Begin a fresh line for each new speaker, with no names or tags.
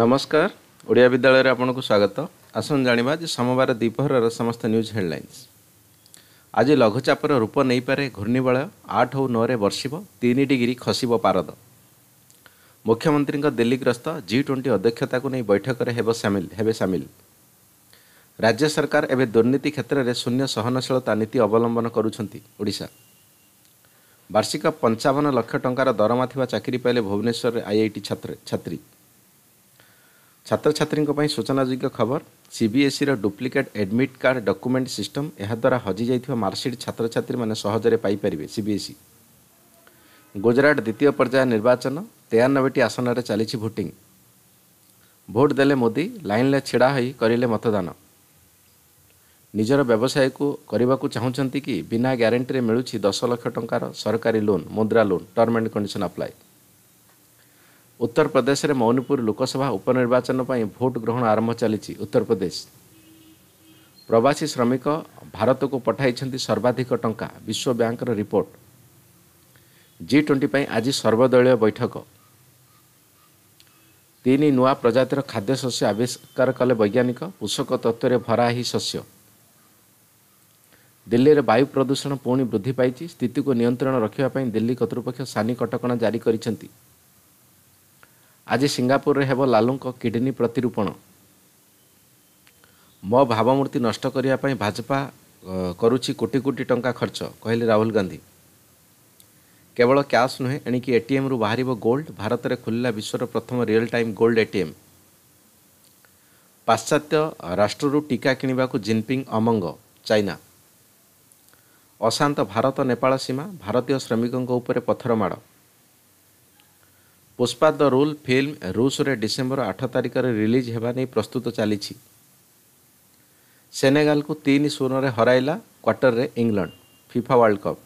ନମସ୍କାର ଓଡ଼ିଆ ବିଦ୍ୟାଳୟରେ ଆପଣଙ୍କୁ ସ୍ୱାଗତ ଆସନ୍ତୁ ଜାଣିବା ଯେ ସୋମବାର ଦ୍ୱିପହରର ସମସ୍ତ ନ୍ୟୁଜ୍ ହେଡ଼ଲାଇନ୍ସ ଆଜି ଲଘୁଚାପର ରୂପ ନେଇପାରେ ଘୂର୍ଣ୍ଣିବଳୟ ଆଠ ଓ ନଅରେ ବର୍ଷିବ ତିନି ଡିଗ୍ରୀ ଖସିବ ପାରଦ ମୁଖ୍ୟମନ୍ତ୍ରୀଙ୍କ ଦିଲ୍ଲୀ ଗ୍ରସ୍ତ ଜି ଟ୍ୱେଣ୍ଟି ଅଧ୍ୟକ୍ଷତାକୁ ନେଇ ବୈଠକରେ ହେବ ସାମିଲ ହେବେ ସାମିଲ ରାଜ୍ୟ ସରକାର ଏବେ ଦୁର୍ନୀତି କ୍ଷେତ୍ରରେ ଶୂନ୍ୟ ସହନଶୀଳତା ନୀତି ଅବଲମ୍ବନ କରୁଛନ୍ତି ଓଡ଼ିଶା ବାର୍ଷିକ ପଞ୍ଚାବନ ଲକ୍ଷ ଟଙ୍କାର ଦରମା ଥିବା ଚାକିରି ପାଇଲେ ଭୁବନେଶ୍ୱରରେ ଆଇଆଇଟି ଛାତ୍ର ଛାତ୍ରୀ ଛାତ୍ରଛାତ୍ରୀଙ୍କ ପାଇଁ ସୂଚନାଯୋଗ୍ୟ ଖବର ସିବିଏସ୍ଇର duplicate admit card document system ଏହାଦ୍ୱାରା ହଜିଯାଇଥିବା ମାର୍କସିଟ୍ ଛାତ୍ରଛାତ୍ରୀମାନେ ସହଜରେ ପାଇପାରିବେ ସିବିଏସ୍ଇ ଗୁଜରାଟ ଦ୍ୱିତୀୟ ପର୍ଯ୍ୟାୟ ନିର୍ବାଚନ ତେୟାନବେଟି ଆସନରେ ଚାଲିଛି ଭୋଟିଂ ଭୋଟ୍ ଦେଲେ ମୋଦି ଲାଇନ୍ରେ ଛିଡ଼ା ହୋଇ କରିଲେ ମତଦାନ ନିଜର ବ୍ୟବସାୟକୁ କରିବାକୁ ଚାହୁଁଛନ୍ତି କି ବିନା ଗ୍ୟାରେଣ୍ଟିରେ ମିଳୁଛି ଦଶ ଲକ୍ଷ ଟଙ୍କାର ସରକାରୀ loan Mudra loan term and condition apply ଉତ୍ତରପ୍ରଦେଶରେ ମୌନପୁର ଲୋକସଭା ଉପନିର୍ବାଚନ ପାଇଁ ଭୋଟ୍ ଗ୍ରହଣ ଆରମ୍ଭ ଚାଲିଛି ଉତ୍ତରପ୍ରଦେଶ ପ୍ରବାସୀ ଶ୍ରମିକ ଭାରତକୁ ପଠାଇଛନ୍ତି ସର୍ବାଧିକ ଟଙ୍କା ବିଶ୍ୱ ବ୍ୟାଙ୍କର ରିପୋର୍ଟ ଜି ଟ୍ୱେଣ୍ଟି ପାଇଁ ଆଜି ସର୍ବଦଳୀୟ ବୈଠକ ତିନି ନୂଆ ପ୍ରଜାତିର ଖାଦ୍ୟଶସ୍ୟ ଆବିଷ୍କାର କଲେ ବୈଜ୍ଞାନିକ ପୋଷକ ତତ୍ତ୍ୱରେ ଭରା ଏହି ଶସ୍ୟ ଦିଲ୍ଲୀରେ ବାୟୁ ପ୍ରଦୂଷଣ ପୁଣି ବୃଦ୍ଧି ପାଇଛି ସ୍ଥିତିକୁ ନିୟନ୍ତ୍ରଣ ରଖିବା ପାଇଁ ଦିଲ୍ଲୀ କର୍ତ୍ତୃପକ୍ଷ ସାନି କଟକଣା ଜାରି କରିଛନ୍ତି ଆଜି ସିଙ୍ଗାପୁରରେ ହେବ ଲାଲୁଙ୍କ କିଡ଼ନୀ ପ୍ରତିରୂପଣ ମୋ ଭାବମୂର୍ତ୍ତି ନଷ୍ଟ କରିବା ପାଇଁ ଭାଜପା କରୁଛି କୋଟି କୋଟି ଟଙ୍କା ଖର୍ଚ୍ଚ କହିଲେ ରାହୁଲ ଗାନ୍ଧୀ କେବଳ କ୍ୟାସ୍ ନୁହେଁ ଏଣିକି ଏଟିଏମ୍ରୁ ବାହାରିବ ଗୋଲ୍ଡ ଭାରତରେ ଖୋଲିଲା ବିଶ୍ୱର ପ୍ରଥମ ରିଅଲ ଟାଇମ୍ ଗୋଲ୍ଡ ଏଟିଏମ୍ ପାଶ୍ଚାତ୍ୟ ରାଷ୍ଟ୍ରରୁ ଟିକା କିଣିବାକୁ ଜିନ୍ପିଙ୍ଗ ଅମଙ୍ଗ ଚାଇନା ଅଶାନ୍ତ ଭାରତ ନେପାଳ ସୀମା ଭାରତୀୟ ଶ୍ରମିକଙ୍କ ଉପରେ ପଥର ମାଡ଼ ପୁଷ୍ପା ଦ ରୁଲ୍ ଫିଲ୍ମ ରୁଷରେ ଡିସେମ୍ବର ଆଠ ତାରିଖରେ ରିଲିଜ୍ ହେବା ନେଇ ପ୍ରସ୍ତୁତ ଚାଲିଛି ସେନେଗାଲକୁ ତିନି ଶୂନରେ ହରାଇଲା କ୍ୱାର୍ଟରରେ ଇଂଲଣ୍ଡ ଫିଫା ୱାର୍ଲ୍ଡ କପ୍